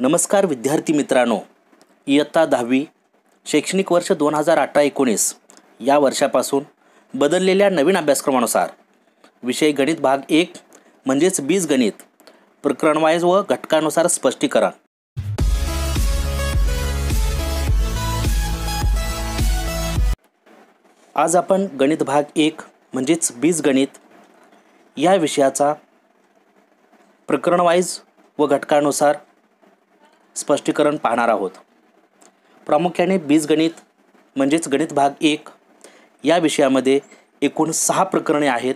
नमस्कार विद्यार्थी मित्रांनो इयत्ता दहावी शैक्षणिक वर्ष दोन हजार अठरा एकोणीस या वर्षापासून बदललेल्या नवीन अभ्यासक्रमानुसार विषय गणित भाग एक म्हणजेच बीज गणित प्रकरणवाईज व घटकानुसार स्पष्टीकरण आज आपण गणित भाग एक म्हणजेच बीजगणित या विषयाचा प्रकरणवाईज व घटकानुसार स्पष्टीकरण पाहणार आहोत प्रामुख्याने बीजगणित म्हणजेच गणित भाग एक या विषयामध्ये एकूण सहा प्रकरणे आहेत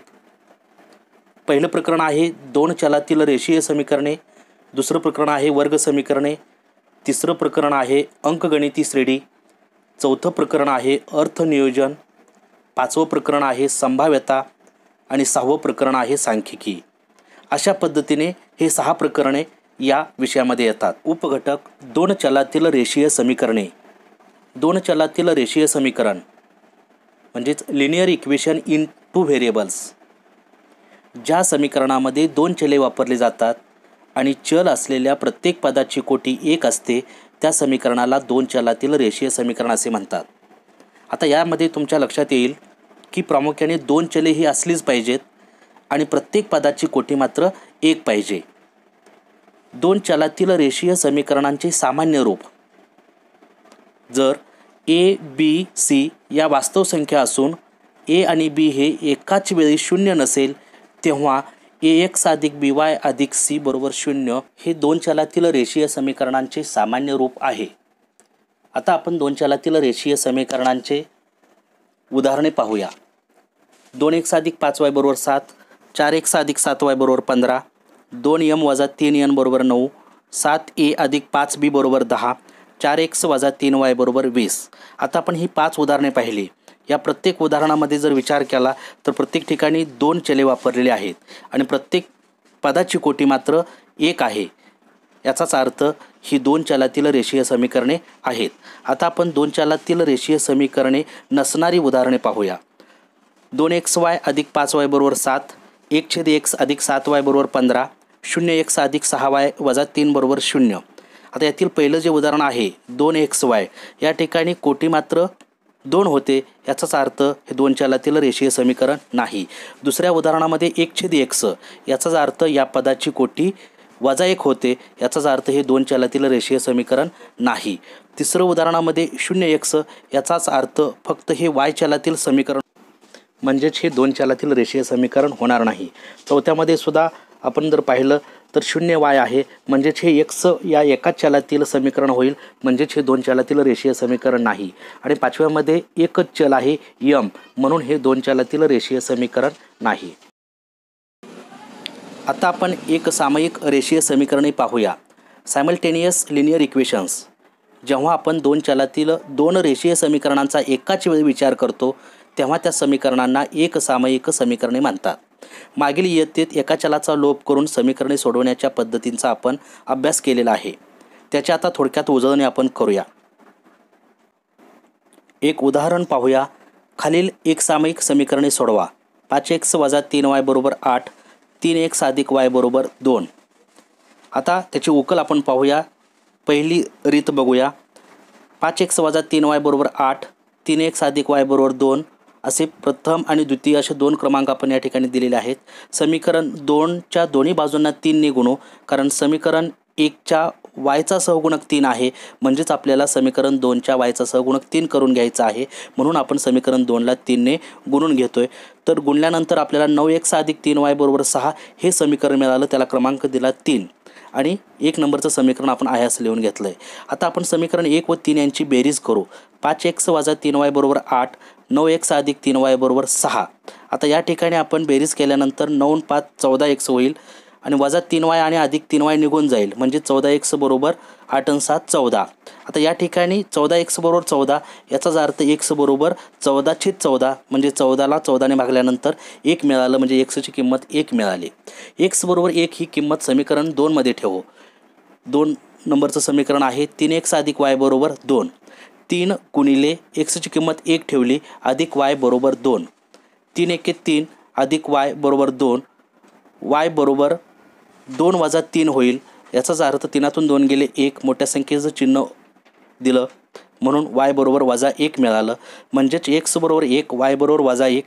पहिलं प्रकरण आहे दोन चलातील रेषीय समीकरणे दुसरं प्रकरण आहे वर्ग समीकरणे तिसरं प्रकरण आहे अंकगणिती श्रेणी चौथं प्रकरण आहे अर्थनियोजन पाचवं प्रकरण आहे संभाव्यता आणि सहावं प्रकरण आहे सांख्यिकी अशा पद्धतीने हे सहा प्रकरणे या विषयामध्ये येतात उपघटक दोन चलातील रेषीय समीकरणे दोन चलातील रेषीय समीकरण म्हणजेच linear equation in two variables ज्या समीकरणामध्ये दोन चले वापरले जातात आणि चल असलेल्या प्रत्येक पदाची कोटी एक असते त्या समीकरणाला दोन चलातील रेषीय समीकरण असे म्हणतात आता यामध्ये तुमच्या लक्षात येईल की प्रामुख्याने दोन चले ही असलीच पाहिजेत आणि प्रत्येक पदाची कोटी मात्र एक पाहिजे दोन चलातील रेषीय समीकरणांचे सामान्य रूप जर ए बी सी या वास्तव संख्या असून ए आणि बी हे एकाच वेळी शून्य नसेल तेव्हा ए एक्स अधिक बी वाय अधिक सी बरोबर शून्य हे दोन चलातील रेषीय समीकरणांचे सामान्य रूप आहे आता आपण दोन चलातील रेषीय समीकरणांचे उदाहरणे पाहूया दोन एक्स अधिक पाच वाय बरोबर सात चार एक्स अधिक सात वाय बरोबर पंधरा दोन यम वजा तीन यन बरोबर नऊ सात ए अधिक पाच बी बरोबर दहा चार एक्स वजा तीन वाय बरोबर वीस आता आपण ही पाच उदाहरणे पाहिली या प्रत्येक उदाहरणामध्ये जर विचार केला तर प्रत्येक ठिकाणी दोन चले वापरलेले आहेत आणि प्रत्येक पदाची कोटी मात्र एक आहे याचाच अर्थ ही दोन चलातील रेषीय समीकरणे आहेत आता आपण दोन चलातील रेषीय समीकरणे नसणारी उदाहरणे पाहूया दोन एक्स वाय अधिक पाच वाय बरोबर सात एक छेद एक्स अधिक सात वाय बरोबर पंधरा शून्य एक्स अधिक सहा वाय वजा तीन बरोबर शून्य आता यातील पहिलं जे उदाहरण आहे दोन एक्स वाय या ठिकाणी कोटी मात्र दोन होते याचाच अर्थ हे दोन चलातील रेषीय समीकरण नाही दुसऱ्या उदाहरणामध्ये एक छेद एक्स याचाच अर्थ या पदाची कोटी वजा एक होते याचाच अर्थ हे दोन चलातील रेषीय समीकरण नाही तिसरं उदाहरणामध्ये शून्य एक्स याचाच अर्थ फक्त हे वाय चलातील समीकरण म्हणजेच हे दोन चलातील रेषीय समीकरण होणार नाही चौथ्यामध्ये सुद्धा आपण जर पाहिलं तर शून्य वाय आहे म्हणजेच हे स या एकाच चलातील समीकरण होईल म्हणजेच हे दोन चलातील रेषीय समीकरण नाही आणि पाचव्यामध्ये एकच चल आहे यम म्हणून हे दोन चलातील रेषीय समीकरण नाही आता आपण एक सामायिक रेषीय समीकरणे पाहूया सायमल्टेनियस लिनियर इक्वेशन्स जेव्हा आपण दोन चलातील दोन रेषीय समीकरणांचा एकाच वेळी विचार करतो तेव्हा त्या समीकरणांना एक सामायिक समीकरणे मानतात मागील इयत्तेत एका चलाचा लोप करून समीकरणे सोडवण्याच्या पद्धतींचा आपण अभ्यास केलेला आहे त्याच्या आता थोडक्यात उजळणी आपण करूया एक उदाहरण पाहूया खालील एक सामयिक समीकरणे सोडवा पाच एक्स वजा तीन वाय बरोबर आठ तीन एक्स अधिक वाय बरोबर दोन आता त्याची उकल आपण पाहूया पहिली रीत बघूया पाच एक्स वजा तीन वाय बरोबर आठ तीन एक्स अधिक वाय बरोबर दोन असे प्रथम आणि द्वितीय असे दोन क्रमांक आपण या ठिकाणी दिलेले आहेत समीकरण दोनच्या दोन्ही बाजूंना तीनने गुणो कारण समीकरण एकच्या वायचा सहगुणक तीन आहे म्हणजेच आपल्याला समीकरण दोनच्या वायचा सहगुणक तीन करून घ्यायचा आहे म्हणून आपण समीकरण दोनला तीनने गुणून घेतो आहे तर गुणल्यानंतर आपल्याला नऊ एक सहा अधिक तीन वाय बरोबर सहा हे समीकरण मिळालं त्याला क्रमांक दिला तीन आणि एक नंबरचं समीकरण आपण असं लिहून घेतलं आहे आता आपण समीकरण एक व तीन यांची बेरीज करू पाच एक्स वाजा तीन वाय बरोबर आठ नऊ एक सहा अधिक तीन वाय बरोबर सहा आता या ठिकाणी आपण बेरीज केल्यानंतर नऊ पाच चौदा एक्स होईल आणि वजा तीन वाय आणि अधिक तीन वाय निघून जाईल म्हणजे चौदा एक्स बरोबर आठ अन सात चौदा आता या ठिकाणी चौदा एक्स बरोबर चौदा याचाच अर्थ एक्स बरोबर चौदा छेद चौदा म्हणजे चौदाला चौदाने मागल्यानंतर एक मिळालं म्हणजे एक्सची किंमत एक मिळाली एक्स बरोबर एक ही किंमत समीकरण दोनमध्ये ठेवू दोन नंबरचं समीकरण आहे तीन एक्स अधिक वाय बरोबर दोन तीन गुणिले एक्सची किंमत एक ठेवली अधिक वाय बरोबर दोन तीन एके तीन अधिक वाय बरोबर दोन वाय बरोबर दोन वजा तीन होईल याचाच अर्थ तीनातून दोन गेले एक मोठ्या संख्येचं चिन्ह दिलं म्हणून वाय बरोबर वजा एक मिळालं म्हणजेच एक्स बरोबर एक वाय बरोबर वजा एक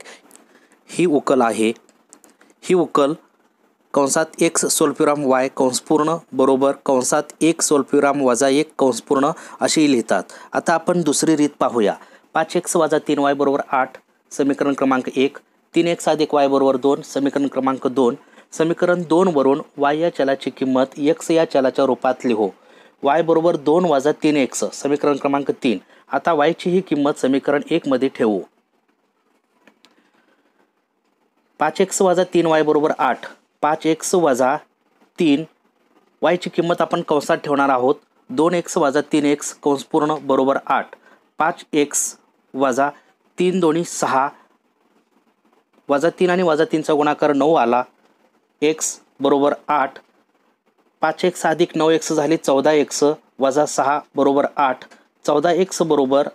ही उकल आहे ही उकल कंसात एक्स सोल्प्युराम वाय कंसपूर्ण बरोबर कंसात एक सोल्प्युराम वजा एक कंसपूर्ण अशी लिहितात आता आपण दुसरी रीत पाहूया पाच एक्स वजा तीन वाय बरोबर आठ समीकरण क्रमांक एक तीन एक्स अधिक वाय बरोबर दोन समीकरण क्रमांक दोन समीकरण दोनवरून वाय या चलाची किंमत एक्स या चलाच्या रूपात लिहो वाय बरोबर दोन वाजा तीन एक्स समीकरण क्रमांक तीन आता वायची ही किंमत समीकरण एकमध्ये ठेवू पाच एक्स वाजा तीन वाय बरोबर आठ पाच एक्स वजा तीन वायची किंमत आपण कंसात ठेवणार आहोत दोन एक्स वजा तीन एक्स कंसपूर्ण बरोबर आठ पाच एक्स वजा तीन दोन्ही सहा वजा तीन आणि वजा तीनचा गुणाकार नऊ आला एक्स बरोबर आठ पाच एक्स अधिक नऊ एक्स झाली चौदा एक्स वजा सहा बरोबर आठ चौदा एक्स बरोबर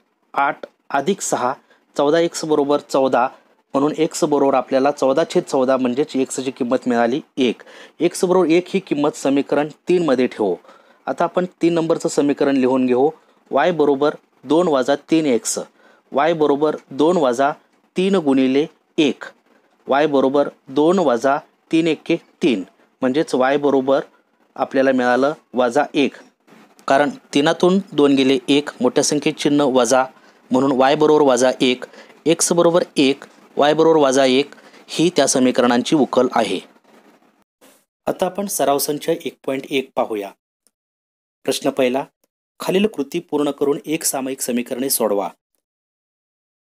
आठ अधिक सहा चौदा एक्स बरोबर चौदा म्हणून एक्स बरोबर आपल्याला चौदा छेद चौदा म्हणजेच एक्सची किंमत मिळाली एक एक्स बरोबर एक ही किंमत समीकरण तीनमध्ये ठेवू आता आपण तीन नंबरचं समीकरण लिहून घेऊ वाय बरोबर दोन वाजा तीन एक्स वाय बरोबर दोन वाजा तीन गुणिले एक वाय बरोबर दोन वाजा तीन एक्के तीन म्हणजेच वाय बरोबर आपल्याला मिळालं वाजा एक कारण तीनातून दोन गेले एक मोठ्या संख्येत चिन्ह वजा म्हणून वाय बरोबर वाजा एक एक्स बरोबर एक वाय बरोबर वाजा एक ही त्या समीकरणांची उकल आहे आता आपण सराव संच एक पॉईंट एक पाहूया प्रश्न पहिला खालील कृती पूर्ण करून एक सामायिक समीकरणे सोडवा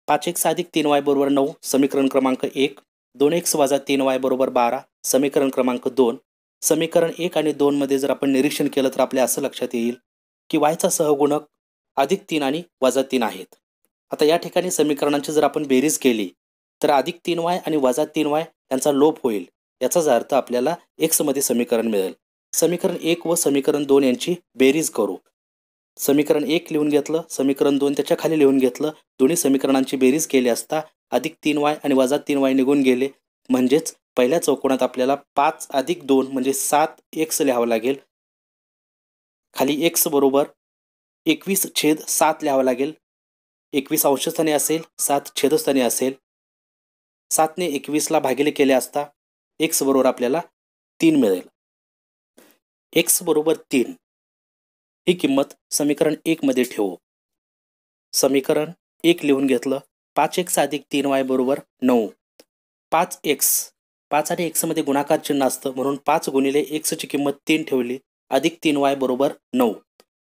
पाच एक साधिक तीन वाय बरोबर नऊ समीकरण क्रमांक एक दोन एक्स वाजा तीन वाय बरोबर बारा समीकरण क्रमांक दोन समीकरण एक आणि मध्ये जर आपण निरीक्षण केलं तर आपल्या असं लक्षात येईल की वायचा सहगुणक अधिक तीन आणि वजा तीन आहेत आता या ठिकाणी समीकरणांची जर आपण बेरीज केली तर अधिक तीन वाय आणि वजा तीन वाय यांचा लोप होईल याचाच अर्थ आपल्याला एक्समध्ये समीकरण मिळेल समीकरण एक व समीकरण दोन यांची बेरीज करू समीकरण एक लिहून घेतलं समीकरण दोन त्याच्या खाली लिहून घेतलं दोन्ही समीकरणांची बेरीज केली असता अधिक तीन वाय आणि वजा तीन वाय निघून गेले म्हणजेच पहिल्या चौकोनात आपल्याला पाच अधिक दोन म्हणजे सात एक्स लिहावं लागेल खाली एक्स बरोबर एकवीस छेद सात लिहावं लागेल एकवीस अंशस्थानी असेल सात छेदस्थानी असेल सातने एकवीसला भागिले केले असता एक्स बरोबर आपल्याला तीन मिळेल एक्स बरोबर तीन ही किंमत समीकरण एकमध्ये ठेवू समीकरण एक लिहून घेतलं पाच एक्स अधिक तीन वाय बरोबर नऊ पाच एक्स पाच आणि एक्समध्ये गुणाकार चिन्ह असतं म्हणून पाच गुणिले एक्सची किंमत तीन ठेवली अधिक तीन वाय बरोबर नऊ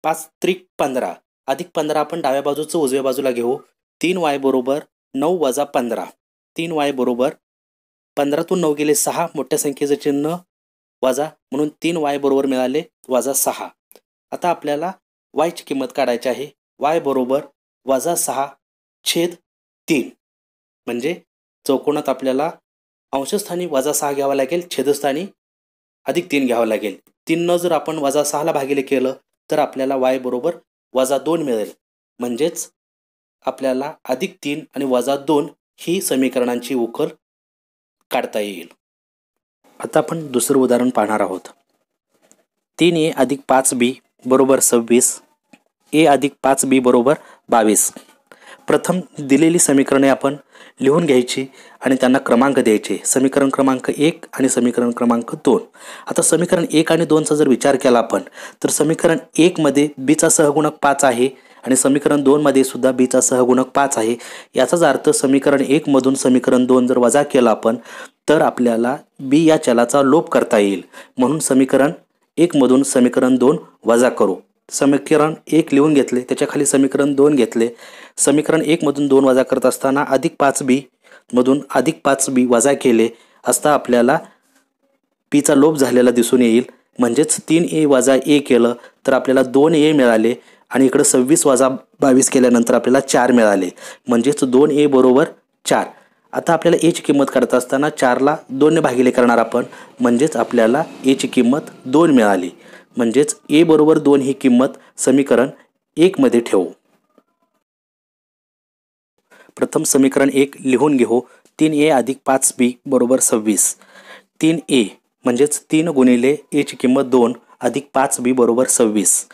पाच त्रिक पंधरा अधिक पंधरा आपण डाव्या बाजूचं उजव्या बाजूला घेऊ तीन वाय बरोबर नऊ वजा पंधरा तीन वाय बरोबर पंधरातून नऊ गेले सहा मोठ्या संख्येचं चिन्ह वजा म्हणून तीन वाय बरोबर मिळाले वजा सहा आता आपल्याला वायची किंमत काढायची आहे वाय बरोबर वजा सहा छेद तीन म्हणजे चौकोनात आपल्याला अंशस्थानी वजा सहा घ्यावं लागेल छेदस्थानी अधिक तीन घ्यावं लागेल तीननं जर आपण वजा सहाला भागिले केलं तर आपल्याला वाय बरोबर वजा दोन मिळेल म्हणजेच आपल्याला अधिक तीन आणि वजा दोन ही समीकरणांची उकर काढता येईल आता आपण दुसरं उदाहरण पाहणार आहोत तीन ए अधिक पाच बी बरोबर सव्वीस ए अधिक पाच बी बरोबर बावीस प्रथम दिलेली समीकरणे आपण लिहून घ्यायची आणि त्यांना क्रमांक द्यायचे समीकरण क्रमांक एक आणि समीकरण क्रमांक दोन आता समीकरण एक आणि दोनचा जर विचार केला आपण तर समीकरण एकमध्ये बीचा सहगुणक पाच आहे आणि समीकरण दोनमध्ये सुद्धा बीचा सहगुणक पाच आहे याचाच अर्थ समीकरण एकमधून समीकरण दोन जर वजा केला आपण तर आपल्याला बी या चलाचा लोप करता येईल म्हणून समीकरण एकमधून समीकरण दोन वजा करू समीकरण एक लिहून घेतले त्याच्याखाली समीकरण दोन घेतले समीकरण एकमधून दोन वजा करत असताना अधिक पाच बी मधून अधिक पाच बी वजा केले असता आपल्याला बीचा लोप झालेला दिसून येईल म्हणजेच तीन ए वजा ए केलं तर आपल्याला दोन ए मिळाले आणि इकडं सव्वीस वाजा बावीस केल्यानंतर आपल्याला चार मिळाले म्हणजेच दोन ए बरोबर चार आता आपल्याला एची किंमत करत असताना चारला दोनने भागिले करणार आपण म्हणजेच आपल्याला एची किंमत दोन मिळाली म्हणजेच ए बरोबर दोन ही किंमत समीकरण एकमध्ये ठेवू प्रथम समीकरण एक लिहून घेऊ तीन ए अधिक पाच बी बरोबर सव्वीस तीन ए म्हणजेच तीन गुणिले एची किंमत दोन अधिक पाच बी बरोबर सव्वीस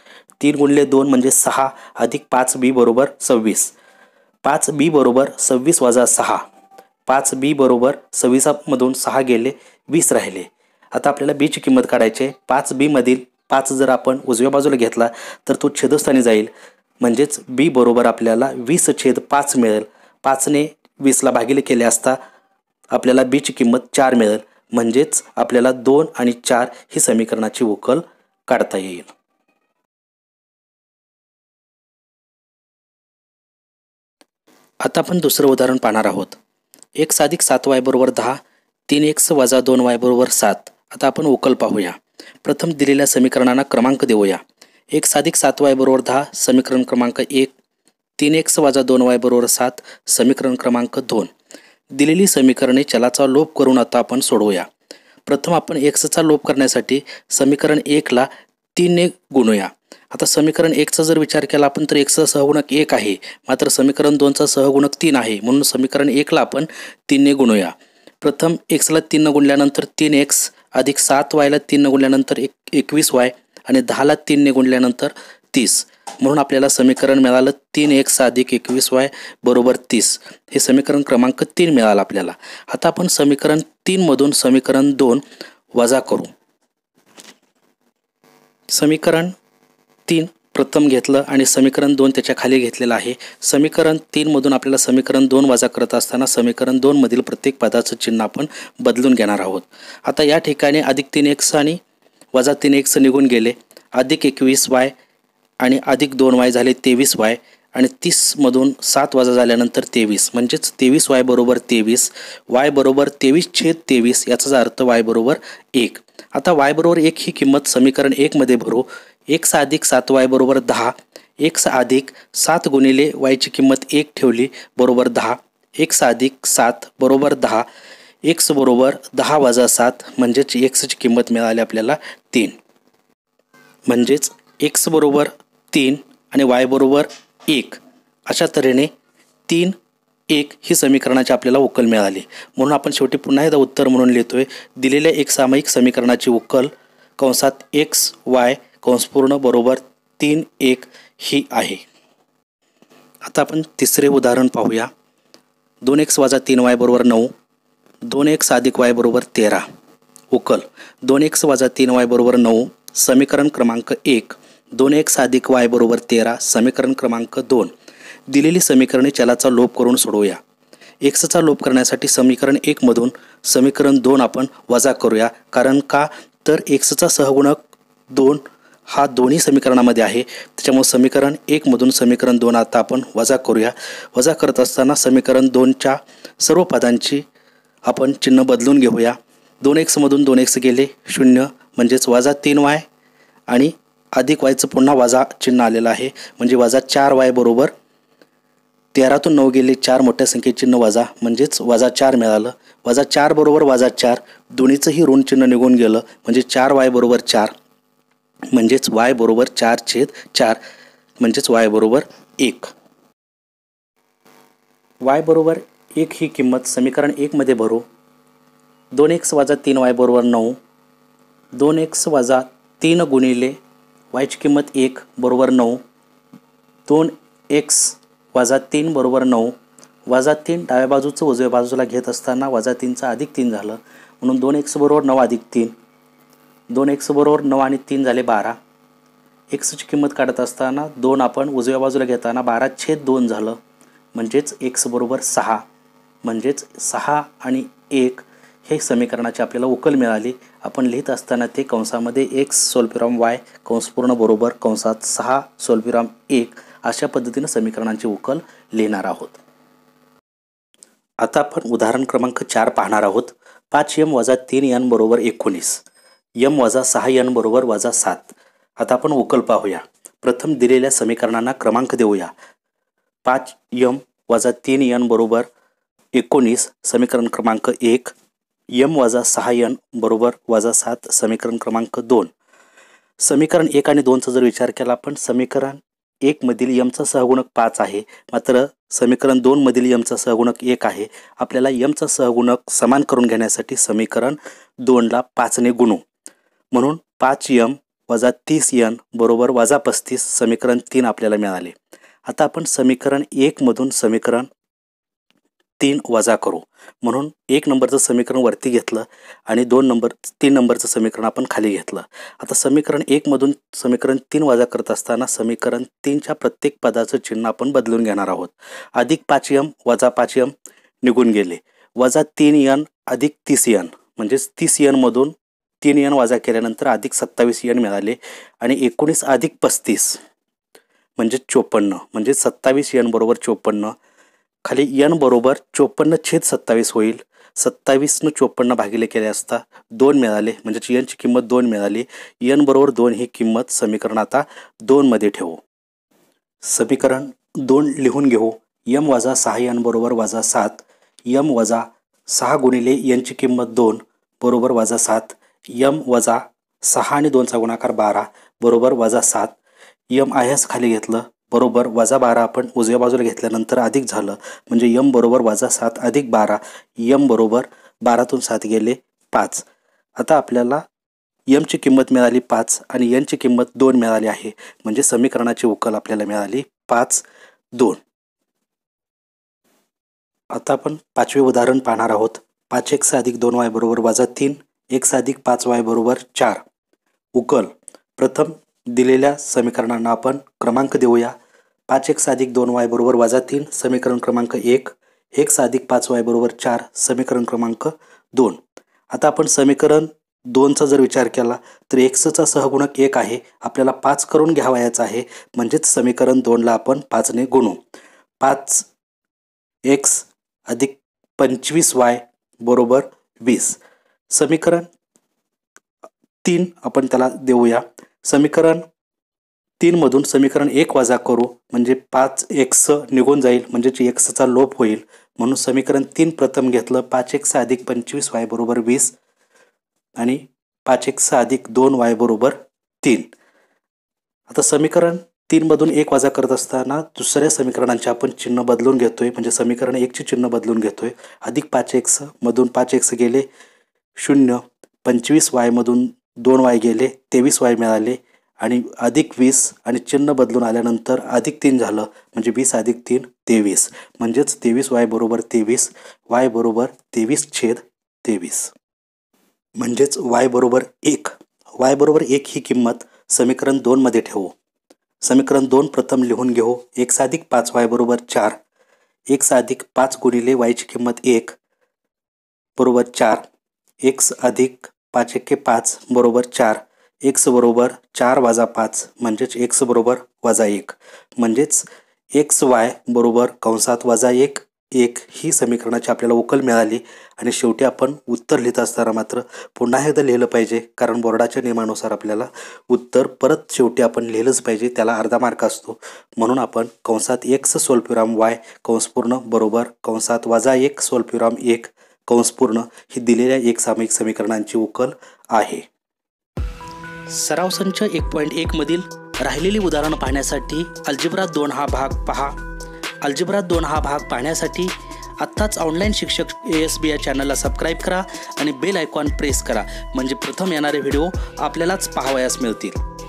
तीन गुणले दोन म्हणजे सहा अधिक पाच बी बरोबर सव्वीस पाच बी बरोबर सव्वीस वजा सहा पाच बी बरोबर सव्वीसामधून सहा गेले वीस राहिले आता आपल्याला बीची किंमत काढायची आहे पाच बीमधील पाच जर आपण उजव्या बाजूला घेतला तर तो छेदस्थानी जाईल म्हणजेच बी बरोबर आपल्याला वीस छेद पाच मिळेल पाचने वीसला भागीले केले असता आपल्याला बीची किंमत चार मिळेल म्हणजेच आपल्याला दोन आणि चार ही समीकरणाची उकल काढता येईल आता आपण दुसरं उदाहरण पाहणार आहोत एक साधिक सात वायबरोबर दहा तीन एक्स वजा दोन वायबरोबर सात आता आपण उकल पाहूया प्रथम दिलेल्या समीकरणांना क्रमांक देऊया एक साधिक सात वायबरोबर दहा समीकरण क्रमांक एक तीन एक्स वाजा दोन वायबरोबर सात समीकरण क्रमांक दोन दिलेली समीकरणे चलाचा लोप करून आता आपण सोडवूया प्रथम आपण एक्सचा लोप करण्यासाठी समीकरण एकला तीनने गुणूया आता समीकरण एकचा जर विचार केला आपण तर एकचा सहगुणक एक आहे मात्र समीकरण दोनचा सहगुणक तीन आहे म्हणून समीकरण एकला आपण तीनने गुणूया प्रथम एक्सला न गुणल्यानंतर तीन एक्स अधिक सात वायला न गुणल्यानंतर एक एकवीस वाय आणि दहाला तीनने गुणल्यानंतर तीस म्हणून आपल्याला समीकरण मिळालं तीन एक्स अधिक एकवीस वाय बरोबर तीस हे समीकरण क्रमांक तीन मिळालं आपल्याला आता आपण समीकरण तीनमधून समीकरण दोन वजा करू समीकरण तीन प्रथम घेतलं आणि समीकरण दोन त्याच्या खाली घेतलेलं आहे समीकरण तीनमधून आपल्याला समीकरण दोन वजा करत असताना समीकरण दोनमधील प्रत्येक पदाचं चिन्ह आपण बदलून घेणार आहोत आता या ठिकाणी अधिक तीन एक्स आणि वजा तीन एक्स निघून गेले अधिक एकवीस वाय आणि अधिक दोन वाय झाले तेवीस वाय आणि तीसमधून सात वाजा झाल्यानंतर तेवीस म्हणजेच तेवीस वाय बरोबर तेवीस वाय बरोबर तेवीस छेद तेवीस याचाच अर्थ वाय बरोबर एक आता वाय बरोबर एक ही किंमत समीकरण एकमध्ये भरू एक्स अधिक सात वाय बरोबर दहा एक्स अधिक सात गुणिले वायची किंमत एक ठेवली बरोबर दहा एक्स अधिक सात बरोबर दहा एक्स बरोबर दहा वाजा सात म्हणजेच एक्सची किंमत मिळाली आपल्याला तीन म्हणजेच एक्स बरोबर तीन आणि वाय बरोबर एक अशा तऱ्हेने तीन एक ही समीकरणाची आपल्याला उकल मिळाली म्हणून आपण शेवटी पुन्हा एकदा उत्तर म्हणून लिहितो आहे दिलेल्या एक सामायिक समीकरणाची उकल कंसात एक्स वाय कंसपूर्ण बरोबर तीन एक ही आहे आता आपण तिसरे उदाहरण पाहूया दोन एक्स वाजा तीन वाय बरोबर नऊ दोन एक्स अधिक वाय बरोबर तेरा उकल दोन एक्स वाजा तीन वाय बरोबर नऊ समीकरण क्रमांक एक दोन एक्स अधिक वाय बरोबर तेरा समीकरण क्रमांक दोन दिलेली समीकरणे चलाचा लोप करून सोडवूया एक्सचा लोप करण्यासाठी समीकरण एकमधून समीकरण दोन आपण वजा करूया कारण का तर एक्सचा सहगुणक दोन हा दोन्ही समीकरणामध्ये आहे त्याच्यामुळे समीकरण एकमधून समीकरण दोन आता आपण वजा करूया वजा करत असताना समीकरण दोनच्या सर्व पदांची आपण चिन्ह बदलून घेऊया दोन एक्समधून दोन एक्स गेले शून्य म्हणजेच वजा तीन वाय आणि अधिक वायचं पुन्हा वजा चिन्ह आलेलं आहे म्हणजे वजा चार वाय बरोबर तेरातून नऊ गेले चार मोठ्या संख्येत चिन्ह वजा म्हणजेच वजा चार मिळालं वजा चार बरोबर वजा चार दोन्हीचंही ऋण चिन्ह निघून गेलं म्हणजे चार वाय बरोबर चार म्हणजेच वाय बरोबर चार छेद चार म्हणजेच वाय बरोबर एक वाय बरोबर एक ही किंमत समीकरण एकमध्ये भरू दोन एक्स वाजा तीन वाय बरोबर नऊ दोन एक्स वाजा तीन गुणिले वायची किंमत एक बरोबर नऊ दोन एक्स वजा तीन बरोबर नऊ वजा तीन डाव्या बाजूचं उजव्या बाजूला घेत असताना वजा तीनचा अधिक तीन झालं म्हणून दोन एक्स बरोबर नऊ अधिक तीन दोन एक्स बरोबर नऊ आणि तीन झाले बारा एक्सची किंमत काढत असताना दोन आपण उजव्या बाजूला घेताना बारा छेद दोन झालं म्हणजेच एक्स बरोबर सहा म्हणजेच सहा आणि एक हे समीकरणाची आपल्याला उकल मिळाली आपण लिहित असताना ते कंसामध्ये एक्स सोल्पिराम वाय कंसपूर्ण बरोबर कंसात सहा सोल्पिराम एक अशा पद्धतीनं समीकरणांची उकल लिहिणार आहोत आता आपण उदाहरण क्रमांक चार पाहणार आहोत पाच एम वजा तीन एन बरोबर एकोणीस यम वजा सहा यन बरोबर वजा सात आता आपण उकल पाहूया प्रथम दिलेल्या समीकरणांना क्रमांक देऊया पाच यम वजा तीन यन बरोबर एकोणीस समीकरण क्रमांक एक यम वजा सहा यन बरोबर वजा सात समीकरण क्रमांक दोन समीकरण एक आणि दोनचा जर विचार केला आपण समीकरण एकमधील यमचा सहगुणक पाच आहे मात्र समीकरण दोनमधील यमचा सहगुणक एक आहे आपल्याला यमचा सहगुणक समान करून घेण्यासाठी समीकरण दोनला पाचने गुणू म्हणून पाच यम वजा तीस यन बरोबर वजा पस्तीस समीकरण तीन आपल्याला मिळाले आता आपण समीकरण एकमधून समीकरण तीन वजा करू म्हणून एक नंबरचं समीकरण वरती घेतलं आणि दोन नंबर तीन नंबरचं समीकरण आपण खाली घेतलं आता समीकरण एकमधून समीकरण तीन वजा करत असताना समीकरण तीनच्या प्रत्येक पदाचं चिन्ह आपण बदलून घेणार आहोत अधिक पाच यम वजा पाच यम निघून गेले वजा तीन यन अधिक तीस यन म्हणजेच तीस यनमधून तीन यन वाजा केल्यानंतर अधिक सत्तावीस यन मिळाले आणि एकोणीस अधिक पस्तीस म्हणजे चोपन्न म्हणजे सत्तावीस यन बरोबर चोपन्न खाली यन बरोबर चोपन्न छेद सत्तावीस होईल सत्तावीसनं चोपन्न भागिले केले असता दोन मिळाले म्हणजे एनची किंमत दोन मिळाली यन बरोबर दोन ही किंमत समीकरण आता दोनमध्ये ठेवू समीकरण दोन लिहून घेऊ यम वजा सहा यन बरोबर वजा सात यम वजा सहा गुणिले यनची किंमत दोन बरोबर वजा सात यम वजा सहा आणि दोनचा गुणाकार बारा बरोबर वजा सात यम आयस खाली घेतलं बरोबर वजा बारा आपण उजव्या बाजूला घेतल्यानंतर अधिक झालं म्हणजे यम बरोबर वजा सात अधिक बारा यम बरोबर बारातून सात गेले पाच आता आपल्याला यमची किंमत मिळाली पाच आणि यनची किंमत दोन मिळाली आहे म्हणजे समीकरणाची उकल आपल्याला मिळाली पाच दोन आता आपण पाचवे उदाहरण पाहणार आहोत पाच एक्स अधिक दोन वाय बरोबर वजा तीन एक्स अधिक पाच वाय बरोबर चार उकल प्रथम दिलेल्या समीकरणांना आपण क्रमांक देऊया पाच एक्स अधिक दोन वाय बरोबर वजा तीन समीकरण क्रमांक एक एक्स अधिक पाच वाय बरोबर चार समीकरण क्रमांक दोन आता आपण समीकरण दोनचा जर विचार केला तर एक्सचा सहगुणक एक आहे आपल्याला पाच करून घ्यावायाचा आहे म्हणजेच समीकरण दोनला आपण पाचने गुणू पाच एक्स अधिक पंचवीस वाय बरोबर वीस समीकरण तीन आपण त्याला देऊया समीकरण तीनमधून समीकरण एक वजा करू म्हणजे पाच एक्स निघून जाईल म्हणजेच एक्सचा लोप होईल म्हणून समीकरण तीन प्रथम घेतलं पाच एक्स अधिक पंचवीस वाय बरोबर वीस आणि पाच एक्स अधिक दोन वाय बरोबर तीन आता समीकरण तीनमधून एक वजा करत असताना दुसऱ्या समीकरणांचे आपण चिन्ह बदलून घेतोय म्हणजे समीकरण एकचे चिन्ह बदलून घेतोय अधिक पाच एक्स मधून पाच एक्स गेले शून्य पंचवीस वायमधून दोन वाय गेले तेवीस वाय मिळाले आणि अधिक वीस आणि चिन्ह बदलून आल्यानंतर अधिक तीन झालं म्हणजे वीस अधिक तीन तेवीस म्हणजेच तेवीस वाय बरोबर तेवीस वाय बरोबर तेवीस छेद तेवीस म्हणजेच वाय बरोबर एक वाय बरोबर एक ही किंमत समीकरण दोनमध्ये ठेवू समीकरण दोन प्रथम लिहून घेऊ एक साधिक पाच वाय बरोबर चार एक साधिक पाच गुणिले वायची किंमत एक बरोबर चार एक्स अधिक पाच एके पाच बरोबर चार एक्स बरोबर चार वाजा पाच म्हणजेच एक्स बरोबर वजा एक म्हणजेच एक्स वाय बरोबर कंसात वजा एक एक ही समीकरणाची आपल्याला उकल मिळाली आणि शेवटी आपण उत्तर लिहित असताना मात्र पुन्हा एकदा लिहिलं पाहिजे कारण बोर्डाच्या नियमानुसार आपल्याला उत्तर परत शेवटी आपण लिहिलंच पाहिजे त्याला अर्धा मार्क असतो म्हणून आपण कंसात एक्स सोल्प्युराम वाय कंसपूर्ण बरोबर कंसात वजा एक सोल्प्युराम एक पूर्ण ही दिलेल्या एक सामायिक समीकरणांची उकल आहे सराव संच एक पॉईंट मधील राहिलेली उदाहरणं पाहण्यासाठी अल्जिब्रात दोन हा भाग पहा अल्जिब्रात दोन हा भाग पाहण्यासाठी आत्ताच ऑनलाईन शिक्षक ए एस बी या चॅनलला सबस्क्राईब करा आणि बेल आयकॉन प्रेस करा म्हणजे प्रथम येणारे व्हिडिओ आपल्यालाच पाहावयास मिळतील